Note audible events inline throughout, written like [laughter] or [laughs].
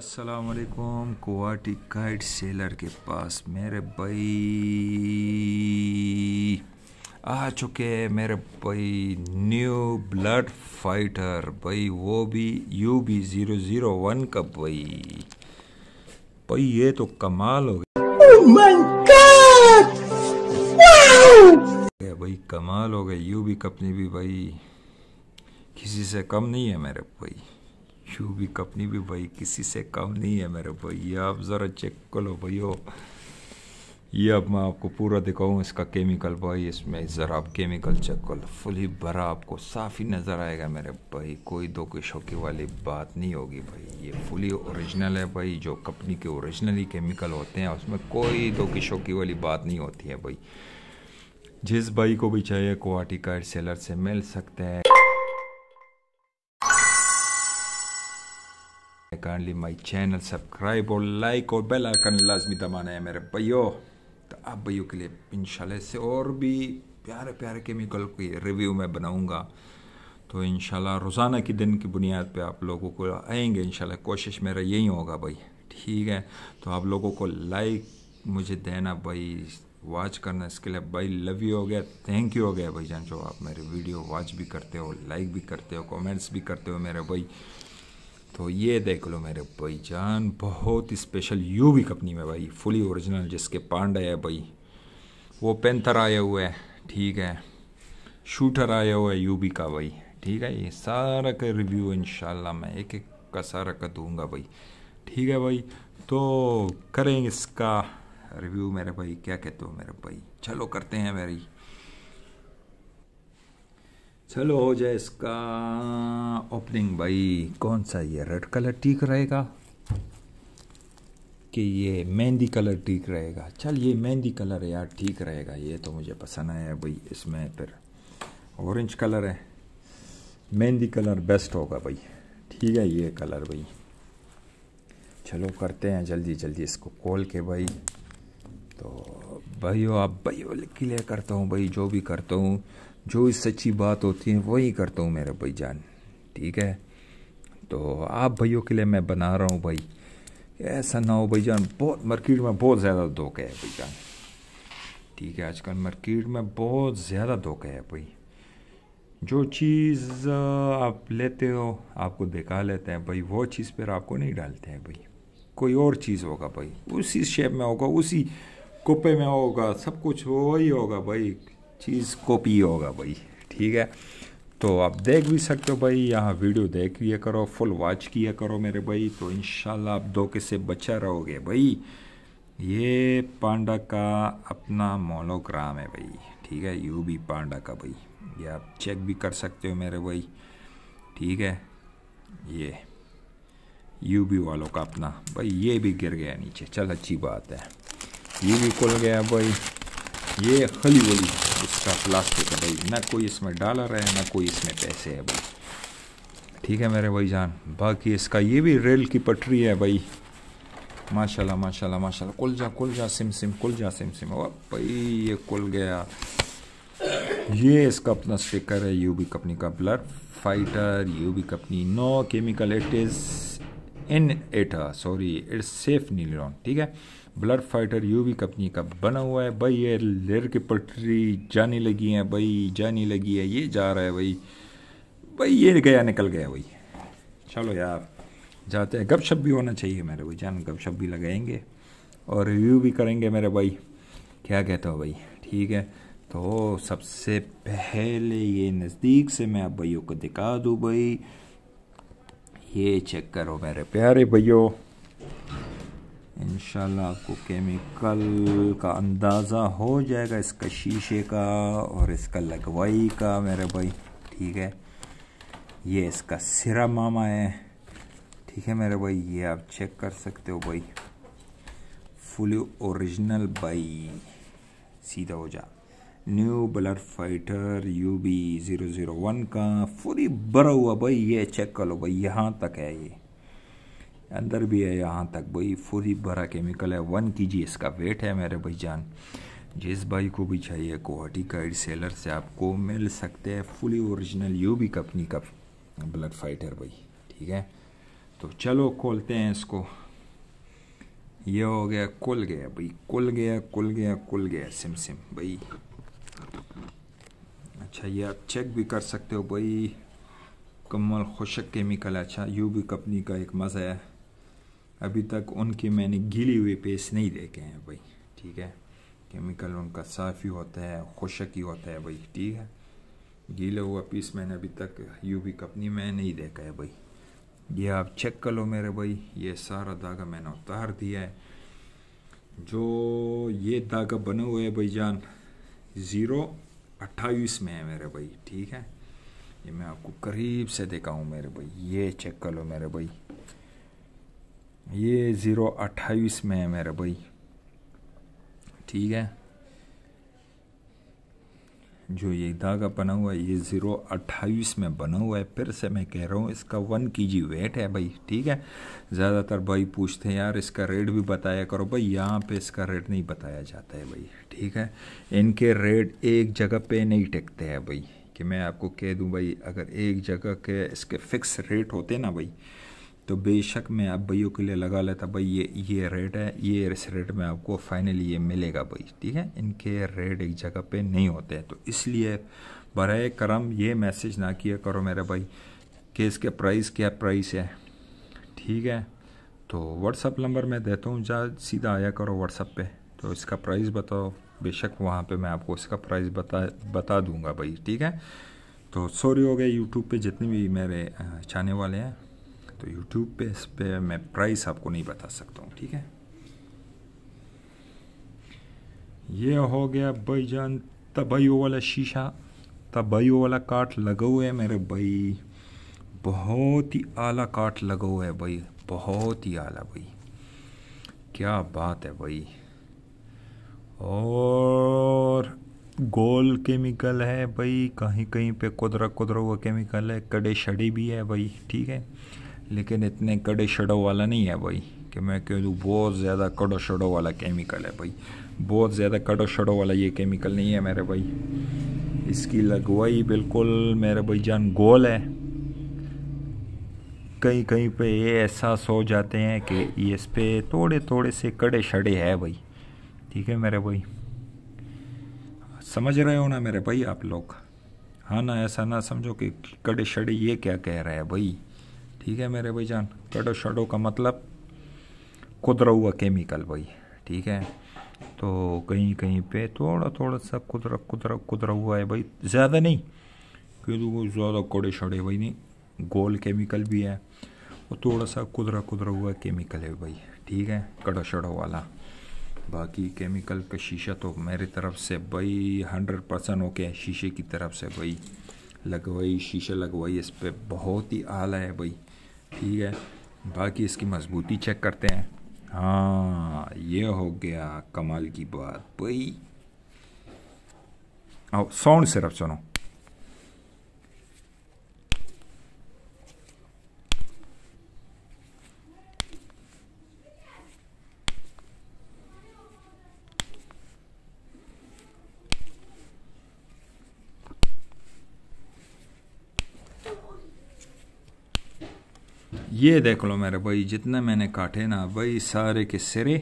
असलकुम कोवाटी kite seller के पास मेरे भाई आ चुके मेरे भाई न्यू ब्लड फाइटर भाई वो भी U B zero zero one का भाई भाई ये तो कमाल हो गया oh भाई कमाल हो गया यू भी कपनी भी भाई किसी से कम नहीं है मेरे भाई शू भी कपनी भी भाई किसी से कम नहीं है मेरे भाई ये आप ज़रा चेक कर लो भैया ये अब मैं आपको पूरा दिखाऊँ इसका केमिकल भाई इसमें ज़रा आप केमिकल चेक कर लो फुली भरा आपको साफ ही नज़र आएगा मेरे भाई कोई दो के शौकी वाली बात नहीं होगी भाई ये फुली ओरिजिनल है भाई जो कंपनी के ओरिजिनली केमिकल होते हैं उसमें कोई दो की शौकी वाली बात नहीं होती है भाई जिस भाई को भी चाहिए क्वाटी का सेलर से मिल सकते हैं काइंडली माई चैनल सब्सक्राइब और लाइक और बेल आइकन लाजमी दबाना है मेरे भैयो तो आप भैयों के लिए इन से और भी प्यारे प्यारे केमिकल के रिव्यू मैं बनाऊँगा तो इन रोज़ाना के दिन की बुनियाद पे आप लोगों को आएंगे इन कोशिश मेरा यही होगा भाई ठीक है तो आप लोगों को लाइक मुझे देना भाई वॉच करना इसके लिए भाई लव यू हो गया थैंक यू हो गया भाई जान जो आप मेरे वीडियो वॉच भी करते हो लाइक भी करते हो कमेंट्स भी करते हो मेरे भाई तो ये देख लो मेरे भाई जान बहुत स्पेशल यू भी कंपनी में भाई फुली ओरिजिनल जिसके पांडे है भाई वो पेंथर आया हुआ है ठीक है शूटर आया हुआ है भी का भाई ठीक है ये सारा का रिव्यू इन मैं एक एक का सारा का दूंगा भाई ठीक है भाई तो करेंगे इसका रिव्यू मेरे भाई क्या कहते हो मेरे भाई चलो करते हैं मेरी चलो हो जाए इसका ओपनिंग भाई कौन सा ये रेड कलर ठीक रहेगा कि ये मेहंदी कलर ठीक रहेगा चल ये मेहंदी कलर यार ठीक रहेगा ये तो मुझे पसंद आया भाई इसमें फिर ऑरेंज कलर है मेहंदी कलर बेस्ट होगा भाई ठीक है ये कलर भाई चलो करते हैं जल्दी जल्दी इसको कॉल के भाई तो भाई आप भाई के लिए करता हूँ भाई जो भी करता हूँ जो इस सच्ची बात होती है वही करता हूँ मेरे भाई जान ठीक है तो आप भाइयों के लिए मैं बना रहा हूँ भाई ऐसा ना हो भाई जान बहुत मार्केट में बहुत ज़्यादा धोखा है भाई जान ठीक है आजकल मार्केट में बहुत ज़्यादा धोखा है भाई जो चीज़ आप लेते हो आपको दिखा लेते हैं भाई वो चीज़ पर आपको नहीं डालते हैं भाई कोई और चीज़ होगा भाई उसी शेप में होगा उसी कुप्पे में होगा सब कुछ वही होगा भाई चीज़ कॉपी होगा भाई ठीक है तो आप देख भी सकते हो भाई यहाँ वीडियो देख लिया करो फुल वॉच किया करो मेरे भाई तो इन आप धोखे से बचा रहोगे भाई ये पांडा का अपना मोनोग्राम है भाई ठीक है यू भी पांडा का भाई ये आप चेक भी कर सकते हो मेरे भाई ठीक है ये यू बी वालों का अपना भाई ये भी गिर गया नीचे चल अच्छी बात है ये भी खुल गया भाई ये खली वली इसका प्लास्टिक है भाई ना कोई इसमें डॉलर है ना कोई इसमें पैसे है भाई ठीक है मेरे भाई जान बाकी इसका ये भी रेल की पटरी है भाई माशाल्लाह माशाल्लाह माशाल्लाह कुल जा कुल जा सिम सिम कुल जा सिम सिम भाई ये कुल गया ये इसका अपना स्टिकर है यूबी कंपनी का blood fighter UB company no chemical it is in एटा सॉरी इट्स सेफ नीलरॉन ठीक है blood fighter U B company का बना हुआ है भाई ये लेर की पटरी जाने लगी है भाई जाने लगी है ये जा रहा है भाई भाई ये गया निकल गया भाई चलो यार जाते हैं गपशप भी होना चाहिए मेरे भाई जान गपशप भी लगाएंगे और रिव्यू भी करेंगे मेरे भाई क्या कहते हो भाई ठीक है तो सबसे पहले ये नज़दीक से मैं अब भाइयों को दिखा दूँ भाई ये चेक करो मेरे प्यारे भैया इंशाल्लाह आपको केमिकल का अंदाज़ा हो जाएगा इसका शीशे का और इसका लगवाई का मेरे भाई ठीक है ये इसका सिरा मामा है ठीक है मेरे भाई ये आप चेक कर सकते हो भाई फुल ओरिजिनल भाई सीधा हो जा new blood fighter U B zero zero one का फुरी भरा हुआ भाई ये चेक कर लो भाई यहाँ तक है ये अंदर भी है यहाँ तक भाई पूरी भरा केमिकल है वन के जी इसका वेट है मेरे भाई जान जिस भाई को भी चाहिए कोहटी का सेलर से आपको मिल सकते हैं fully original U B company का ब्लड फाइटर भाई ठीक है तो चलो खोलते हैं इसको ये हो गया कुल गया भाई कुल गया कुल गया कुल गया सिम सिम भाई अच्छा ये आप चेक भी कर सकते हो भाई कमल खुशक केमिकल अच्छा यू भी कंपनी का एक मज़ा है अभी तक उनके मैंने गीली हुई पेस्ट नहीं देखे हैं भाई ठीक है केमिकल उनका साफ़ ही होता है खुशक ही होता है भाई ठीक है गीला हुआ पीस मैंने अभी तक यू भी कंपनी में नहीं देखा है भाई ये आप चेक कर लो मेरे भाई ये सारा धागा मैंने उतार दिया है जो ये धागा बने हुए है भाई जान ज़ीरो अट्ठाईस में है मेरे भाई ठीक है ये मैं आपको करीब से दिखाऊँ मेरे भाई ये चेक कर लो मेरे भाई ये ज़ीरो अट्ठाईस में है मेरे भाई ठीक है जो ये धागा बना हुआ है ये ज़ीरो अट्ठाईस में बना हुआ है फिर से मैं कह रहा हूँ इसका वन के जी वेट है भाई ठीक है ज़्यादातर भाई पूछते हैं यार इसका रेट भी बताया करो भाई यहाँ पे इसका रेट नहीं बताया जाता है भाई ठीक है इनके रेट एक जगह पे नहीं टिकते हैं भाई कि मैं आपको कह दूँ भाई अगर एक जगह के इसके फिक्स रेट होते ना भाई तो बेशक मैं आप भैयों के लिए लगा लेता भाई ये ये रेट है ये इस रेट में आपको फाइनली ये मिलेगा भाई ठीक है इनके रेट एक जगह पे नहीं होते हैं तो इसलिए बर करम ये मैसेज ना किया करो मेरे भाई कि इसके प्राइस क्या प्राइस है ठीक है तो व्हाट्सअप नंबर मैं देता हूँ जा सीधा आया करो व्हाट्सअप पर तो इसका प्राइस बताओ बेशक वहाँ पर मैं आपको इसका प्राइस बता बता दूँगा भाई ठीक है तो सॉरी हो गए यूट्यूब पे जितने भी मेरे चाहने वाले हैं तो यूट्यूब पे इस पर मैं प्राइस आपको नहीं बता सकता हूँ ठीक है ये हो गया भाई जान तबाइयों वाला शीशा तबाइयों वाला काट लगा हुआ है मेरे भाई बहुत ही आला काट लगा हुआ है भाई बहुत ही आला भाई क्या बात है भाई और गोल केमिकल है भाई कहीं कहीं पे कुदरा कुदरा हुआ केमिकल है कड़े शड़े भी है भाई ठीक है लेकिन इतने कड़े शडो वाला नहीं है भाई कि मैं कह दूँ बहुत ज़्यादा कड़ो शडो वाला केमिकल है भाई बहुत ज़्यादा कड़ो शडो वाला ये केमिकल नहीं है मेरे भाई इसकी लगवाई बिल्कुल मेरे भाई जान गोल है कहीं कहीं पे ये एहसास हो जाते हैं कि इस पर थोड़े थोड़े से कड़े शड़े है भाई ठीक है मेरे भाई समझ रहे हो ना मेरे भाई आप लोग हाँ ना ऐसा ना समझो कि कड़े शड़े ये क्या कह रहा है भाई ठीक है मेरे भाई जान टडो शडो का मतलब कुदरा हुआ केमिकल भाई ठीक है तो कहीं कहीं पे थोड़ा थोड़ा सा कुदरा कुदरा कुदरा हुआ है भाई ज़्यादा नहीं क्योंकि तो ज़्यादा कोड़े शड़े भाई नहीं गोल केमिकल भी है और थोड़ा सा कुदरा कुदरा हुआ केमिकल है भाई ठीक है कड़ा शड़ा वाला बाकी केमिकल का शीशा तो मेरी तरफ से भाई हंड्रेड परसेंट ओके शीशे की तरफ से भाई लगवाई शीशा लगवाई इस पर बहुत ही आला है भाई ठीक है बाकी इसकी मजबूती चेक करते हैं हाँ ये हो गया कमाल की बात भाई साउंड सिर्फ सुनो ये देख लो मेरे भाई जितने मैंने काटे ना भाई सारे के सिरे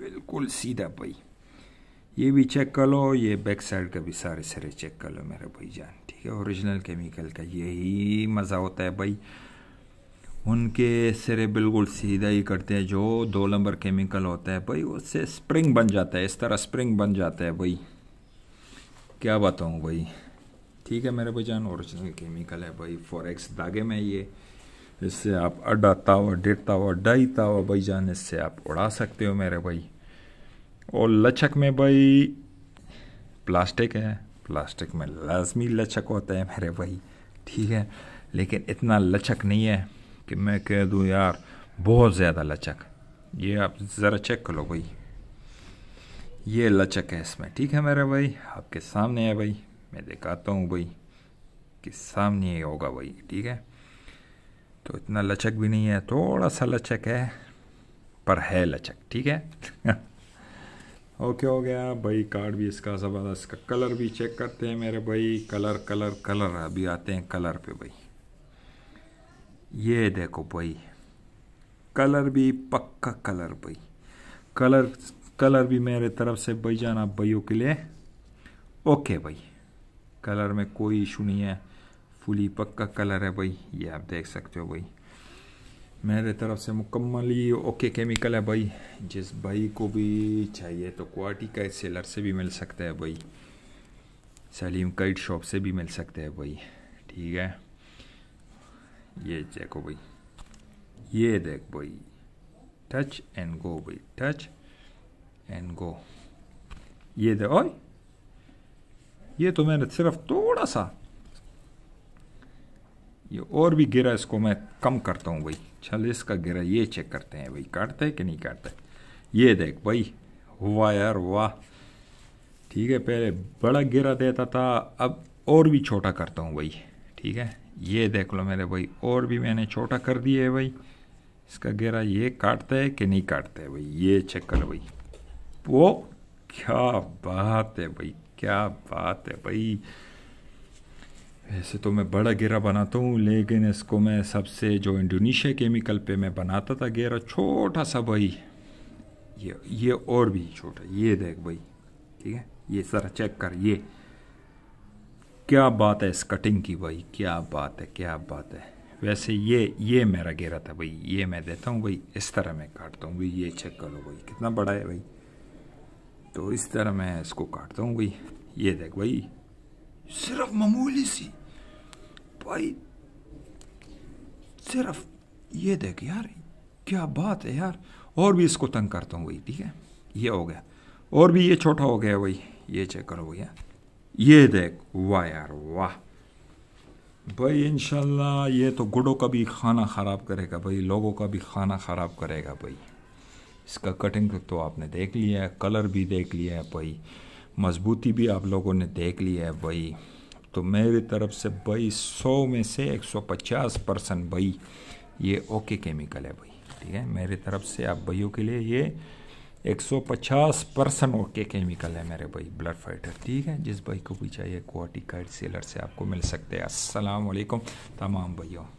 बिल्कुल सीधा भाई ये भी चेक कर लो ये बैक साइड का भी सारे सिरे चेक कर लो मेरे भाई जान ठीक है ओरिजिनल केमिकल का यही मज़ा होता है भाई उनके सिरे बिल्कुल सीधा ही करते हैं जो दो नंबर केमिकल होता है भाई उससे स्प्रिंग बन जाता है इस तरह स्प्रिंग बन जाता है भाई क्या बताऊँ भाई ठीक है मेरे भाई जान ओरिजिनल केमिकल है भाई फॉर एक्स धागे में ये इससे आप अड्डा तावा डेढ़ तावा ढाई तावा भाई जान इससे आप उड़ा सकते हो मेरे भाई और लचक में भाई प्लास्टिक है प्लास्टिक में लाजमी लचक होता है मेरे भाई ठीक है लेकिन इतना लचक नहीं है कि मैं कह दूँ यार बहुत ज़्यादा लचक ये आप ज़रा चेक करो भाई ये लचक है इसमें ठीक है मेरे भाई आपके सामने है भाई मैं दिखाता हूँ भाई कि सामने ही होगा भाई ठीक है तो इतना लचक भी नहीं है थोड़ा सा लचक है पर है लचक ठीक है ओके [laughs] हो गया भाई कार्ड भी इसका ज़बरदस्त का कलर भी चेक करते हैं मेरे भाई कलर कलर कलर अभी आते हैं कलर पे भाई ये देखो भाई कलर भी पक्का कलर भाई कलर कलर भी मेरे तरफ से भाई जाना भाइयों के लिए ओके भाई कलर में कोई इशू नहीं है फुली पक्का कलर है भाई ये आप देख सकते हो भाई मेरे तरफ से मुकम्मल ही ओके केमिकल है भाई जिस भाई को भी चाहिए तो क्वाटी का सेलर से भी मिल सकता है भाई सलीम कैट शॉप से भी मिल सकता है भाई ठीक है ये देखो भाई ये देख भाई टच एंड गो भाई टच एंड गो ये देख ये तो मैंने सिर्फ थोड़ा सा ये और भी गिरा इसको मैं कम करता हूँ भाई चल का गिरा ये चेक करते हैं भाई काटता है कि नहीं काटता है ये देख भाई हुआ यार वाह ठीक है पहले बड़ा गिरा देता था अब और भी छोटा करता हूँ भाई ठीक है ये देख लो मेरे भाई और भी मैंने छोटा कर दिया है भाई इसका गेरा ये काटता है कि नहीं काटता है भाई ये चेक कर भाई वो क्या बात है भाई क्या बात है भाई वैसे तो मैं बड़ा गेरा बनाता हूँ लेकिन इसको मैं सबसे जो इंडोनेशिया केमिकल पे मैं बनाता था गेरा छोटा सा भाई ये ये और भी छोटा ये देख भाई ठीक है ये सर चेक कर ये क्या बात है इस कटिंग की भाई क्या बात है क्या बात है वैसे ये ये मेरा गेरा था भाई ये मैं देता हूँ भाई इस तरह मैं काटता हूँ भाई ये चेक कर लो भाई कितना बड़ा है भाई तो इस तरह मैं इसको काटता हूँ भाई ये देख भाई सिर्फ मामूली सी भाई सिर्फ ये देख यार क्या बात है यार और भी इसको तंग करता हूँ वही ठीक है ये हो गया और भी ये छोटा हो गया वही ये चेक करो भैया ये देख वाह यार वाह भाई इन ये तो गुडों का भी खाना ख़राब करेगा भाई लोगों का भी खाना ख़राब करेगा भाई इसका कटिंग तो आपने देख लिया है कलर भी देख लिया है भाई मजबूती भी आप लोगों ने देख लिया है भाई तो मेरी तरफ से भाई सौ में से एक सौ पचास परसेंट भाई ये ओके केमिकल है भाई ठीक है मेरी तरफ से आप भाइयों के लिए ये एक सौ पचास परसेंट ओके केमिकल है मेरे भाई ब्लड फाइटर ठीक है जिस भाई को भी चाहिए कार्ड सेलर से आपको मिल सकते हैं असलकम तमाम भाइयों